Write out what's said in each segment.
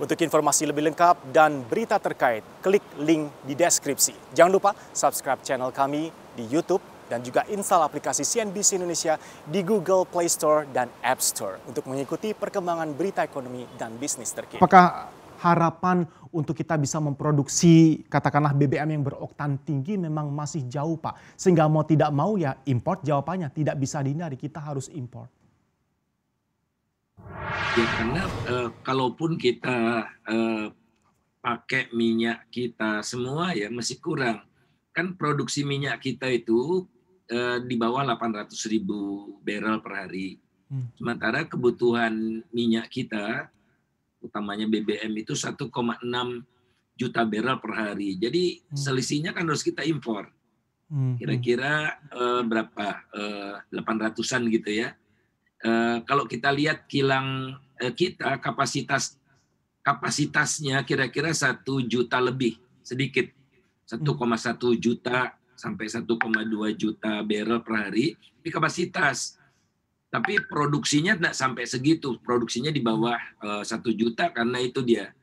Untuk informasi lebih lengkap dan berita terkait, klik link di deskripsi. Jangan lupa subscribe channel kami di YouTube dan juga install aplikasi CNBC Indonesia di Google Play Store dan App Store untuk mengikuti perkembangan berita ekonomi dan bisnis terkini. Apakah harapan untuk kita bisa memproduksi katakanlah BBM yang beroktan tinggi memang masih jauh Pak. Sehingga mau tidak mau ya import jawabannya tidak bisa dihindari kita harus import ya karena eh, kalaupun kita eh, pakai minyak kita semua ya masih kurang kan produksi minyak kita itu eh, di bawah 800 ribu barrel per hari hmm. sementara kebutuhan minyak kita utamanya BBM itu 1,6 juta barrel per hari jadi hmm. selisihnya kan harus kita impor hmm, kira-kira eh, berapa eh, 800an gitu ya Uh, kalau kita lihat kilang Eh, kita kapasitas kapasitasnya kira-kira satu juta lebih sedikit 1,1 juta sampai 1,2 juta barrel per hari ini kapasitas tapi produksinya tidak sampai segitu produksinya di bawah eh, satu juta karena itu dia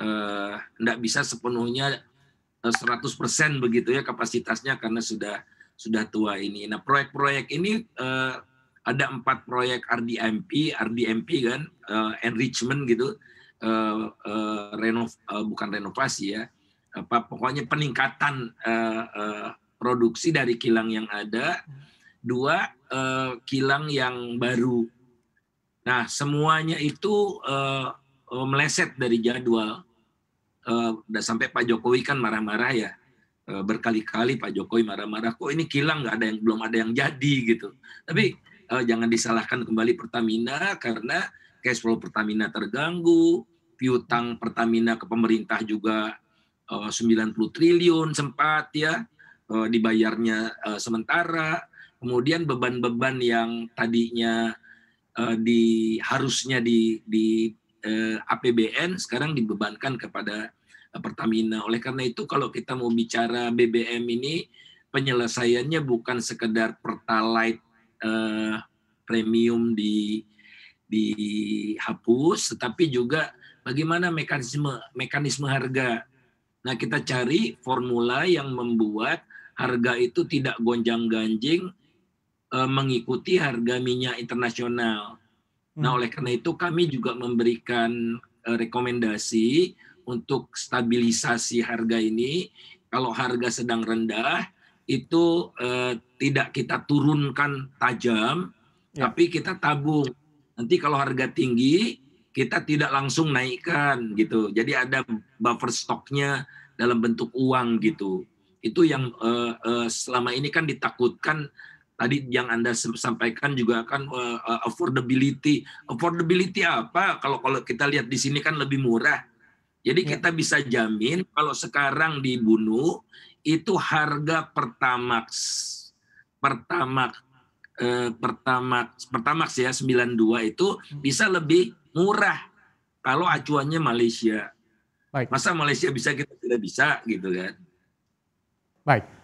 eh, tidak bisa sepenuhnya 100% begitu ya kapasitasnya karena sudah sudah tua ini. Nah, proyek-proyek ini ada empat proyek RDMP, RDMP kan uh, enrichment gitu, uh, uh, renov uh, bukan renovasi ya, apa pokoknya peningkatan uh, uh, produksi dari kilang yang ada, dua uh, kilang yang baru. Nah semuanya itu uh, meleset dari jadwal. Uh, sampai Pak Jokowi kan marah-marah ya uh, berkali-kali Pak Jokowi marah-marah kok ini kilang nggak ada yang belum ada yang jadi gitu. Tapi uh, jangan disalahkan kembali Pertamina karena cash flow Pertamina terganggu, piutang Pertamina ke pemerintah juga eh, uh, 90 triliun sempat ya uh, dibayarnya uh, sementara. Kemudian beban-beban yang tadinya uh, di harusnya di di uh, APBN sekarang dibebankan kepada Pertamina. Oleh karena itu kalau kita mau bicara BBM ini penyelesaiannya bukan sekedar pertalite uh, premium di dihapus, tetapi juga bagaimana mekanisme mekanisme harga. Nah, kita cari formula yang membuat harga itu tidak gonjang-ganjing uh, mengikuti harga minyak internasional. Nah, hmm. oleh karena itu kami juga memberikan uh, rekomendasi untuk stabilisasi harga ini. Kalau harga sedang rendah, itu eh, tidak kita turunkan tajam, ya. tapi kita tabung. Nanti kalau harga tinggi, kita tidak langsung naikkan gitu. Jadi ada buffer stoknya dalam bentuk uang gitu. Itu yang eh, eh, selama ini kan ditakutkan tadi yang anda sampaikan juga kan uh, affordability affordability apa kalau kalau kita lihat di sini kan lebih murah jadi ya. kita bisa jamin kalau sekarang dibunuh itu harga pertamax pertamax eh, pertamax pertamax ya 92 itu hmm. bisa lebih murah kalau acuannya Malaysia. Baik. Masa Malaysia bisa kita tidak bisa gitu kan? Baik.